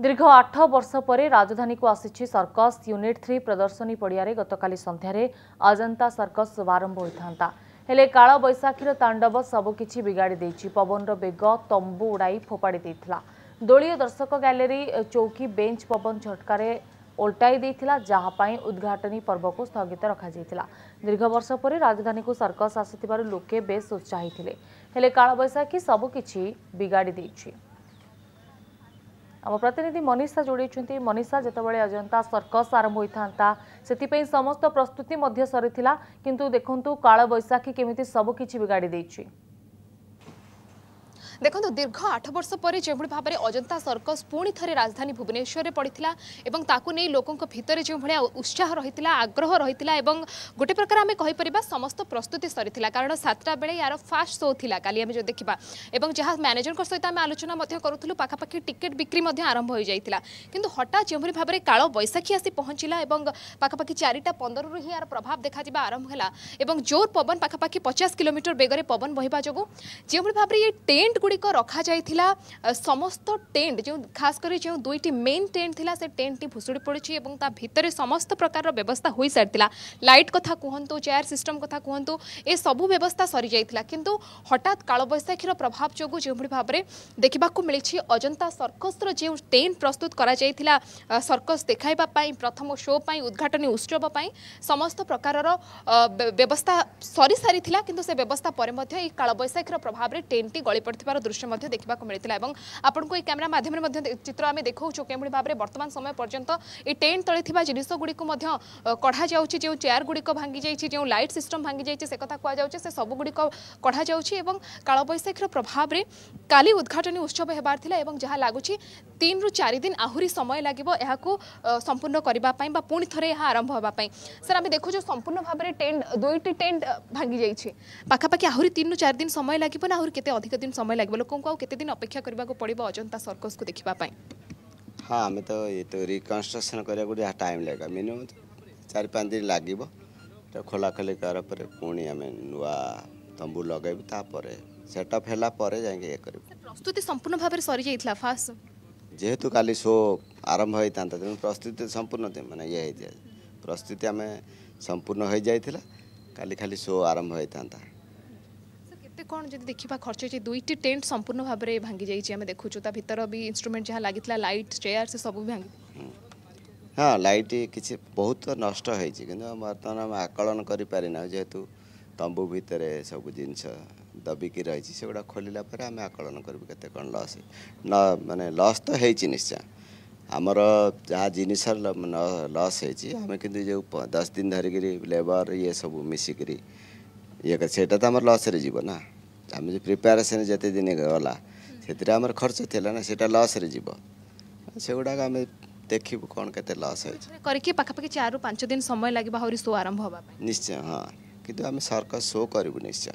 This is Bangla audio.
दीर्घ आठ वर्ष पर राजधानीको आसि सर्कस युनिट थ्री प्रदर्शनी परियर गतकाली सन्धार अजन्ता सर्कस शुभारम्भ हुन् कालवैशाखी र ताण्डव सबकिछ बिगाडि पवन र बेग तम्बु उडाइ फोपाडी दलीय दर्शक ग्यालेरी चौकी बेन्च पवन झटके उल्टाइदिला जहाप उद्घाटनी को स्थगित र दीर्घ वर्ष राजधानी को सर्कस आसिथ लोके बेस उत्साहित थिए कालवैशाखी बिगाड़ी बिगाडिदि ଆମ ପ୍ରତିନିଧି ମନୀଷା ଯୋଡ଼ିଛନ୍ତି ମନୀଷା ଯେତେବେଳେ ଅଜନ୍ତା ସର୍କସ୍ ଆରମ୍ଭ ହୋଇଥାନ୍ତା ସେଥିପାଇଁ ସମସ୍ତ ପ୍ରସ୍ତୁତି ମଧ୍ୟ ସରିଥିଲା କିନ୍ତୁ ଦେଖନ୍ତୁ କାଳ ବୈଶାଖୀ କେମିତି ସବୁକିଛି ବିଗାଡ଼ି ଦେଇଛି দেখুন দীর্ঘ আঠ বর্ষ পরে যেভাবে ভাবে অজন্তা সর্কস পুঁ থে রাজধানী ভুবনেশ্বরের পড়া এবং তাকে নিয়ে লোক ভিতরে যেভাবে উৎসাহ রয়েছে আগ্রহ রয়েছে এবং গোটে প্রকার আমি কহিপার সমস্ত প্রস্তুতি সরি কারণ সাতটা বেড়ে ইয়ার ফাষ্ট শো লা কালি আমি যদি দেখা এবং যা ম্যানেজর সহ আমি আলোচনা করুলু পাখাপাখি টিকেট বিক্রি আরম্ভ হয়ে যাই কিন্তু হঠাৎ যেভাবে ভাবে কাল বৈশাখী আসি পৌঁছিলা এবং পাখাপাখি চারিটা পনেরু হি ইয়ার প্রভাব দেখা যা আরম্ভ হল এবং জোর পবন পাখাপাখি পচাশ কিলোমিটর বেগরে পবন বহবা যোগ যেভাবে ভাবে এই টেন্ট গুড়িক রখাযাই সমস্ত টেন্ট যে খাস করে যে দুইটি মেইন টেন্ট লা সে টেন্টটি ভুষুড়ি পড়েছে এবং তা ভিতরে সমস্ত প্রকার ব্যবস্থা হয়ে সারি লাইট কথা কুহতু চেয়ার সিস্টম কথা কুহতু এসবু ব্যবস্থা সরি যাই কিন্তু হঠাৎ কালবৈশাখীর প্রভাব যোগ যেভাবে ভাবে দেখা মিছে অজন্তা সর্কসর যে টেন্ট প্রস্তুত করা যাই সর্কস দেখাইবা প্রথম শো পাই উদ্ঘাটনী উৎসব পাই সমস্ত প্রকারর ব্যবস্থা সরি সারি কিন্তু সে ব্যবস্থা পরে এই কালবৈশাখীর প্রভাবে টেন্টটি গড়ি পড়ে দৃশ্য দেখা মিলে আপনার এই ক্যামেরা মাধ্যমে চিত্র আমি দেখাচ্ছু কেভাবে ভাবে বর্তমান সময় পর্যন্ত এই টেন্ট তলে থাকা জিনিসগুড়ি কড়া যাচ্ছে যে চেয়ার গুড়ি ভাঙ্গি যাই যে লাইট সিস্টম ভাঙ্গি যাই সে কথা কুযাচ্ছে সে সবুগুড়ি কড়া যাচ্ছে এবং কালবৈশাখীর প্রভাবে কালি উদ্ঘাটনী উৎসব হবার লা এবং যা লাগুছি তিন রু চারি দিন আহরি সময় লাগবে এখন সম্পূর্ণ করা বা পুঁ থ আরম্ভ হওয়া স্যার আমি দেখুছ সম্পূর্ণ ভাবে টেন্ট দুইটি টেন্ট ভাঙ্গি যাই পাখাপাখি আহরি তিন রু চারি দিন সময় লাগবে না আহরি কেতে অধিক দিন সময় লাগবে লোক কেতে দিন অপেক্ষা করা পড়ব অজন্তা সর্কস কু দেখা হ্যাঁ আমি তো এই তো রিকনস্ট্রকশন করা যা টাইম লাগবে মিনিমম চারি পাঁচ দিন লাগবে তো খোলা খোলি করার পরে পুঁ আমি নূয়া তম্বু লগাইবু তাপরে সেটঅপ হেলা পরে যাই ইয়ে করি প্রস্তুতি সম্পূর্ণ ভাবে সরি যাই ফার্স্ট ଯେହେତୁ କାଲି ଶୋ ଆରମ୍ଭ ହୋଇଥାନ୍ତା ତେଣୁ ପ୍ରସ୍ତୁତି ସମ୍ପୂର୍ଣ୍ଣ ମାନେ ଇଏ ହେଇଥିଲା ପ୍ରସ୍ତୁତି ଆମେ ସମ୍ପୂର୍ଣ୍ଣ ହୋଇଯାଇଥିଲା କାଲି ଖାଲି ଶୋ ଆରମ୍ଭ ହୋଇଥାନ୍ତା କେତେ କ'ଣ ଯଦି ଦେଖିବା ଖର୍ଚ୍ଚ ହେଇଛି ଦୁଇଟି ଟେଣ୍ଟ ସମ୍ପୂର୍ଣ୍ଣ ଭାବରେ ଭାଙ୍ଗି ଯାଇଛି ଆମେ ଦେଖୁଛୁ ତା ଭିତର ବି ଇନ୍ଷ୍ଟ୍ରୁମେଣ୍ଟ ଯାହା ଲାଗିଥିଲା ଲାଇଟ୍ ଚେୟାର ସେ ସବୁ ବି ଭାଙ୍ଗି ହଁ ଲାଇଟ୍ କିଛି ବହୁତ ନଷ୍ଟ ହେଇଛି କିନ୍ତୁ ବର୍ତ୍ତମାନ ଆମେ ଆକଳନ କରିପାରିନାହୁଁ ଯେହେତୁ ତମ୍ବୁ ଭିତରେ ସବୁ ଜିନିଷ ଦବିକି ରହିଛି ସେଗୁଡ଼ା ଖୋଲିଲା ପରେ ଆମେ ଆକଳନ କରିବୁ କେତେ କ'ଣ ଲସ୍ ମାନେ ଲସ୍ ତ ହେଇଛି ନିଶ୍ଚୟ ଆମର ଯାହା ଜିନିଷ ଲସ୍ ହେଇଛି ଆମେ କିନ୍ତୁ ଯେଉଁ ଦଶ ଦିନ ଧରିକିରି ଲେବର୍ ଇଏ ସବୁ ମିଶିକିରି ଇଏ ସେଇଟା ତ ଆମର ଲସ୍ରେ ଯିବ ନା ଆମେ ଯେଉଁ ପ୍ରିପାରେସନ୍ ଯେତେ ଦିନ ଗଲା ସେଥିରେ ଆମର ଖର୍ଚ୍ଚ ଥିଲା ନା ସେଇଟା ଲସ୍ରେ ଯିବ ସେଗୁଡ଼ାକ ଆମେ ଦେଖିବୁ କ'ଣ କେତେ ଲସ୍ ହେଇଛି କରିକି ପାଖାପାଖି ଚାରିରୁ ପାଞ୍ଚ ଦିନ ସମୟ ଲାଗିବ ଆହୁରି ଶୋ ଆରମ୍ଭ ହେବା ପାଇଁ ନିଶ୍ଚୟ ହଁ କିନ୍ତୁ ଆମେ ସର୍କସ୍ ଶୋ କରିବୁ ନିଶ୍ଚୟ